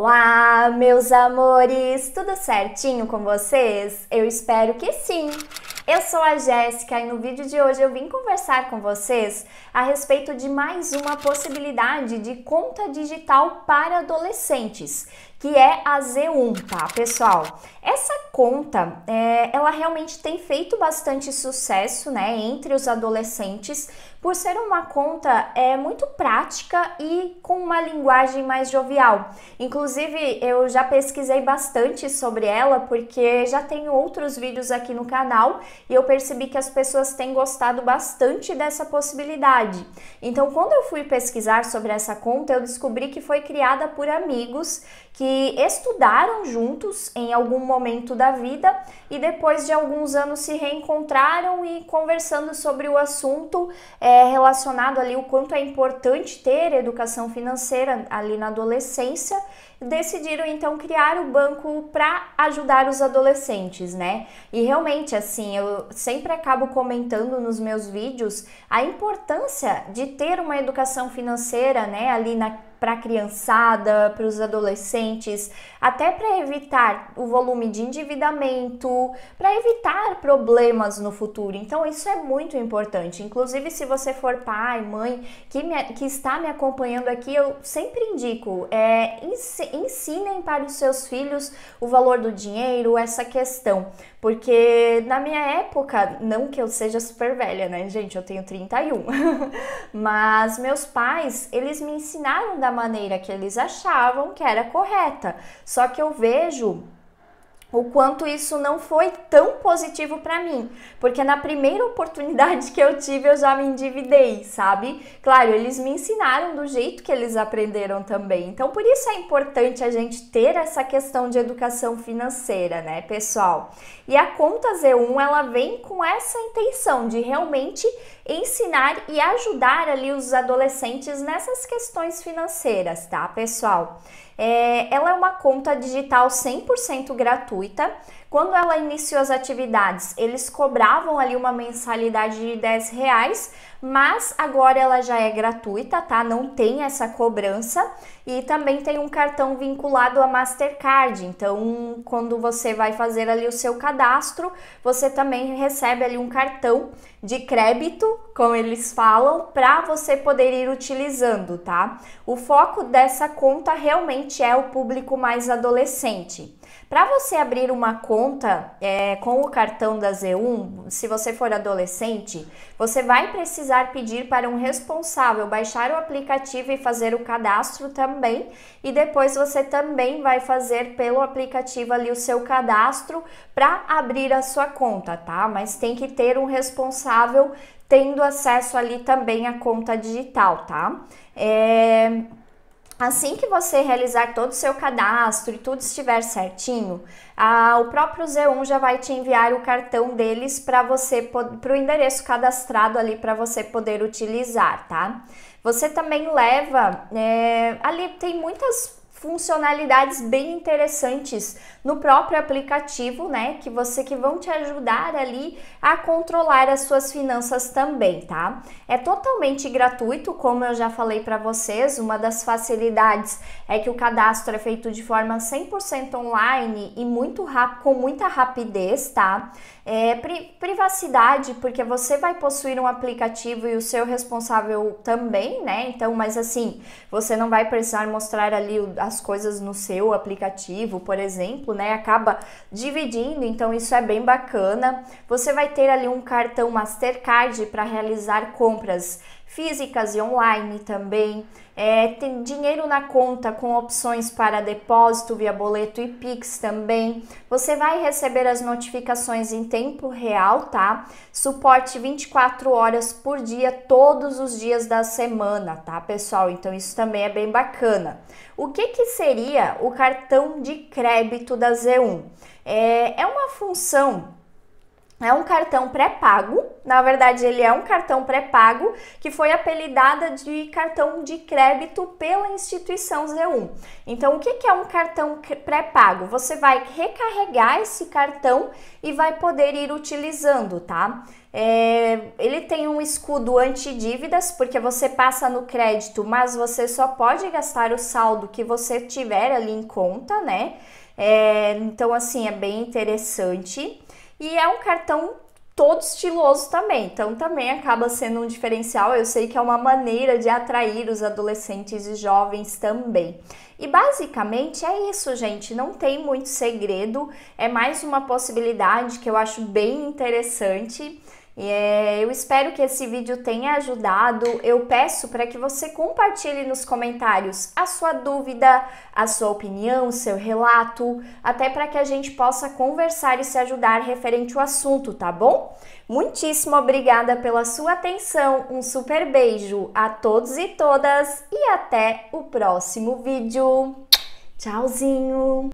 Olá, meus amores! Tudo certinho com vocês? Eu espero que sim! Eu sou a Jéssica e no vídeo de hoje eu vim conversar com vocês a respeito de mais uma possibilidade de conta digital para adolescentes, que é a Z1, tá, pessoal? Essa conta, é, ela realmente tem feito bastante sucesso, né, entre os adolescentes, por ser uma conta é, muito prática e com uma linguagem mais jovial. Inclusive, eu já pesquisei bastante sobre ela, porque já tenho outros vídeos aqui no canal e eu percebi que as pessoas têm gostado bastante dessa possibilidade. Então, quando eu fui pesquisar sobre essa conta, eu descobri que foi criada por amigos que estudaram juntos em algum momento da vida e depois de alguns anos se reencontraram e conversando sobre o assunto é, relacionado ali o quanto é importante ter educação financeira ali na adolescência decidiram então criar o banco para ajudar os adolescentes, né? E realmente assim, eu sempre acabo comentando nos meus vídeos a importância de ter uma educação financeira, né, ali na para a criançada, para os adolescentes, até para evitar o volume de endividamento, para evitar problemas no futuro. Então, isso é muito importante. Inclusive, se você for pai, mãe, que, me, que está me acompanhando aqui, eu sempre indico: é, ensinem para os seus filhos o valor do dinheiro, essa questão. Porque na minha época, não que eu seja super velha, né, gente? Eu tenho 31. Mas meus pais, eles me ensinaram da da maneira que eles achavam que era correta. Só que eu vejo o quanto isso não foi tão positivo para mim, porque na primeira oportunidade que eu tive eu já me endividei, sabe? Claro, eles me ensinaram do jeito que eles aprenderam também. Então, por isso é importante a gente ter essa questão de educação financeira, né, pessoal? E a conta Z1 ela vem com essa intenção de realmente ensinar e ajudar ali os adolescentes nessas questões financeiras, tá, pessoal? É, ela é uma conta digital 100% gratuita. Quando ela iniciou as atividades, eles cobravam ali uma mensalidade de 10 reais, mas agora ela já é gratuita, tá? Não tem essa cobrança e também tem um cartão vinculado a Mastercard. Então, quando você vai fazer ali o seu cadastro, você também recebe ali um cartão de crédito, como eles falam, para você poder ir utilizando, tá? O foco dessa conta realmente é o público mais adolescente. Para você abrir uma conta é, com o cartão da Z1, se você for adolescente, você vai precisar pedir para um responsável baixar o aplicativo e fazer o cadastro também. E depois você também vai fazer pelo aplicativo ali o seu cadastro para abrir a sua conta, tá? Mas tem que ter um responsável tendo acesso ali também à conta digital, tá? É, Assim que você realizar todo o seu cadastro e tudo estiver certinho, a, o próprio Z1 já vai te enviar o cartão deles para você para o endereço cadastrado ali para você poder utilizar, tá? Você também leva é, ali tem muitas funcionalidades bem interessantes no próprio aplicativo, né, que você que vão te ajudar ali a controlar as suas finanças também, tá? É totalmente gratuito, como eu já falei para vocês, uma das facilidades é que o cadastro é feito de forma 100% online e muito rápido, com muita rapidez, tá? É, pri privacidade, porque você vai possuir um aplicativo e o seu responsável também, né? Então, mas assim, você não vai precisar mostrar ali o, a as coisas no seu aplicativo, por exemplo, né? Acaba dividindo, então isso é bem bacana. Você vai ter ali um cartão Mastercard para realizar compras físicas e online também. É, tem dinheiro na conta com opções para depósito via boleto e Pix também. Você vai receber as notificações em tempo real, tá? Suporte 24 horas por dia, todos os dias da semana, tá, pessoal? Então isso também é bem bacana. O que, que seria o cartão de crédito da Z1? É, é uma função, é um cartão pré-pago na verdade, ele é um cartão pré-pago que foi apelidada de cartão de crédito pela instituição Z1. Então, o que é um cartão pré-pago? Você vai recarregar esse cartão e vai poder ir utilizando, tá? É, ele tem um escudo anti-dívidas, porque você passa no crédito, mas você só pode gastar o saldo que você tiver ali em conta, né? É, então, assim, é bem interessante. E é um cartão todo estiloso também. Então também acaba sendo um diferencial. Eu sei que é uma maneira de atrair os adolescentes e jovens também. E basicamente é isso, gente. Não tem muito segredo. É mais uma possibilidade que eu acho bem interessante. É, eu espero que esse vídeo tenha ajudado. Eu peço para que você compartilhe nos comentários a sua dúvida, a sua opinião, o seu relato, até para que a gente possa conversar e se ajudar referente ao assunto, tá bom? Muitíssimo obrigada pela sua atenção. Um super beijo a todos e todas e até o próximo vídeo. Tchauzinho!